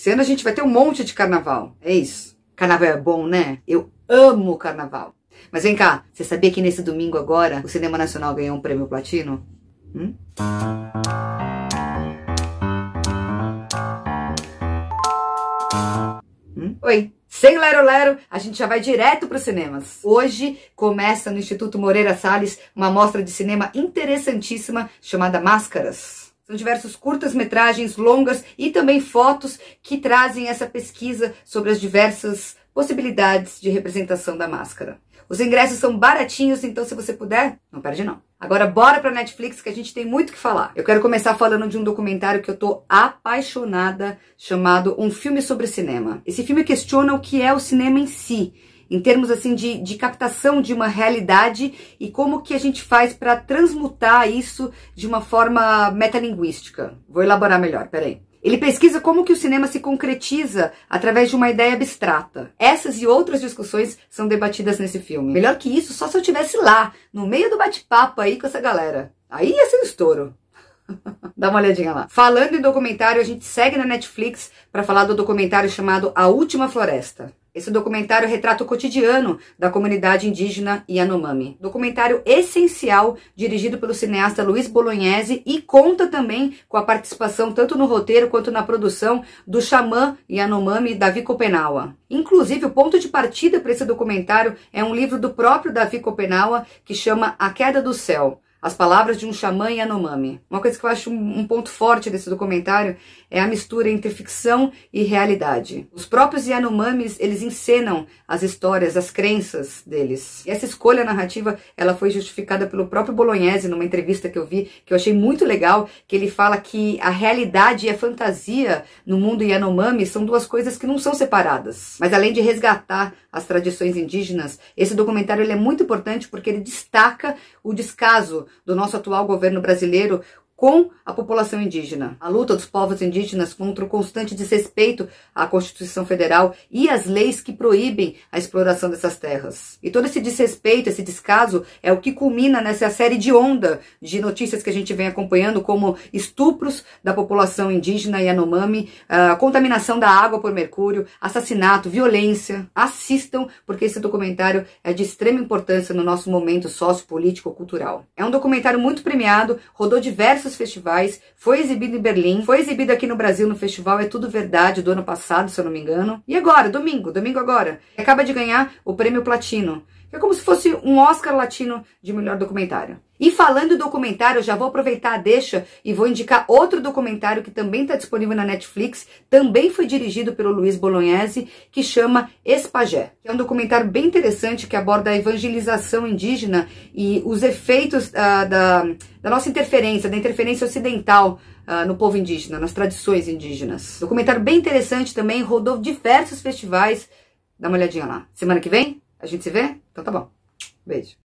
Esse ano a gente vai ter um monte de carnaval. É isso. Carnaval é bom, né? Eu amo carnaval. Mas vem cá, você sabia que nesse domingo agora o Cinema Nacional ganhou um prêmio platino? Hum? hum? Oi. Sem Lero Lero, a gente já vai direto para os cinemas. Hoje começa no Instituto Moreira Salles uma mostra de cinema interessantíssima chamada Máscaras. São diversos curtas-metragens, longas e também fotos que trazem essa pesquisa sobre as diversas possibilidades de representação da máscara. Os ingressos são baratinhos, então se você puder, não perde não. Agora bora pra Netflix que a gente tem muito que falar. Eu quero começar falando de um documentário que eu tô apaixonada, chamado Um Filme sobre Cinema. Esse filme questiona o que é o cinema em si em termos assim de, de captação de uma realidade e como que a gente faz para transmutar isso de uma forma metalinguística. Vou elaborar melhor, peraí. Ele pesquisa como que o cinema se concretiza através de uma ideia abstrata. Essas e outras discussões são debatidas nesse filme. Melhor que isso, só se eu estivesse lá, no meio do bate-papo aí com essa galera. Aí ia ser um estouro. Dá uma olhadinha lá. Falando em documentário, a gente segue na Netflix para falar do documentário chamado A Última Floresta. Esse é documentário retrata o cotidiano da comunidade indígena Yanomami. Documentário essencial, dirigido pelo cineasta Luiz Bolognese e conta também com a participação tanto no roteiro quanto na produção do xamã Yanomami Davi Copenaua. Inclusive, o ponto de partida para esse documentário é um livro do próprio Davi Copenaua que chama A Queda do Céu. As palavras de um xamã e Yanomami. Uma coisa que eu acho um ponto forte desse documentário é a mistura entre ficção e realidade. Os próprios Yanomamis, eles encenam as histórias, as crenças deles. E essa escolha narrativa, ela foi justificada pelo próprio Bolognese numa entrevista que eu vi, que eu achei muito legal, que ele fala que a realidade e a fantasia no mundo Yanomami são duas coisas que não são separadas. Mas além de resgatar as tradições indígenas, esse documentário ele é muito importante porque ele destaca o descaso do nosso atual governo brasileiro com a população indígena. A luta dos povos indígenas contra o constante desrespeito à Constituição Federal e às leis que proíbem a exploração dessas terras. E todo esse desrespeito, esse descaso, é o que culmina nessa série de onda de notícias que a gente vem acompanhando, como estupros da população indígena Yanomami, a ah, contaminação da água por mercúrio, assassinato, violência. Assistam, porque esse documentário é de extrema importância no nosso momento sociopolítico-cultural. É um documentário muito premiado, rodou diversos festivais, foi exibido em Berlim, foi exibido aqui no Brasil no festival É Tudo Verdade do ano passado, se eu não me engano. E agora, domingo, domingo agora, acaba de ganhar o prêmio Platino, é como se fosse um Oscar latino de melhor documentário. E falando em documentário, já vou aproveitar a deixa e vou indicar outro documentário que também está disponível na Netflix, também foi dirigido pelo Luiz Bolognese, que chama Espagé. É um documentário bem interessante que aborda a evangelização indígena e os efeitos uh, da, da nossa interferência, da interferência ocidental Uh, no povo indígena, nas tradições indígenas. Documentário bem interessante também, rodou diversos festivais. Dá uma olhadinha lá. Semana que vem a gente se vê? Então tá bom. Beijo.